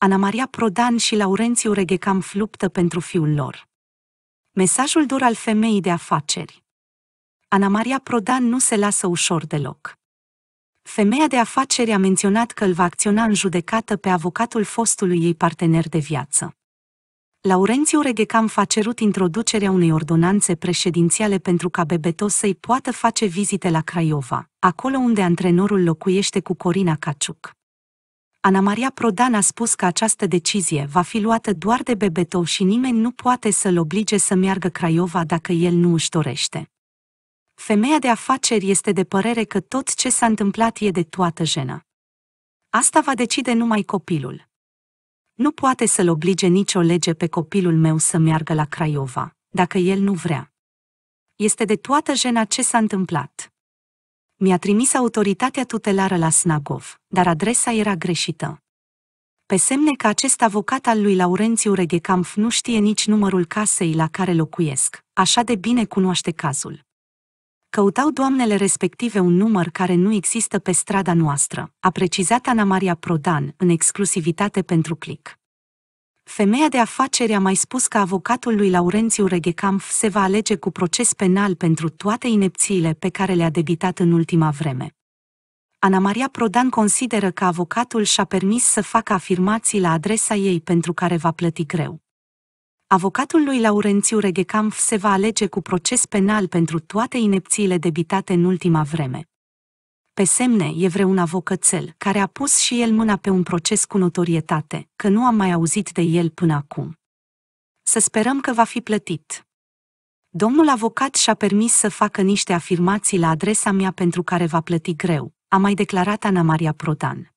Ana Maria Prodan și Laurențiu Reghecam luptă pentru fiul lor. Mesajul dur al femeii de afaceri Ana Maria Prodan nu se lasă ușor deloc. Femeia de afaceri a menționat că îl va acționa în judecată pe avocatul fostului ei partener de viață. Laurențiu Reghecam a cerut introducerea unei ordonanțe președințiale pentru ca Bebeto să-i poată face vizite la Craiova, acolo unde antrenorul locuiește cu Corina Caciuc. Ana Maria Prodan a spus că această decizie va fi luată doar de Bebeto și nimeni nu poate să-l oblige să meargă Craiova dacă el nu își dorește. Femeia de afaceri este de părere că tot ce s-a întâmplat e de toată jenă. Asta va decide numai copilul. Nu poate să-l oblige nicio lege pe copilul meu să meargă la Craiova, dacă el nu vrea. Este de toată jena ce s-a întâmplat mi-a trimis autoritatea tutelară la Snagov, dar adresa era greșită. Pe semne că acest avocat al lui Laurențiu Reghecamp nu știe nici numărul casei la care locuiesc, așa de bine cunoaște cazul. Căutau doamnele respective un număr care nu există pe strada noastră, a precizat Ana Maria Prodan, în exclusivitate pentru click femeia de afaceri a mai spus că avocatul lui Laurențiu Reghecamp se va alege cu proces penal pentru toate inepțiile pe care le-a debitat în ultima vreme. Ana Maria Prodan consideră că avocatul și-a permis să facă afirmații la adresa ei pentru care va plăti greu. Avocatul lui Laurențiu Reghecamp se va alege cu proces penal pentru toate inepțiile debitate în ultima vreme. Pe semne e vreun avocățel, care a pus și el mâna pe un proces cu notorietate, că nu am mai auzit de el până acum. Să sperăm că va fi plătit. Domnul avocat și-a permis să facă niște afirmații la adresa mea pentru care va plăti greu, a mai declarat Ana Maria Prodan.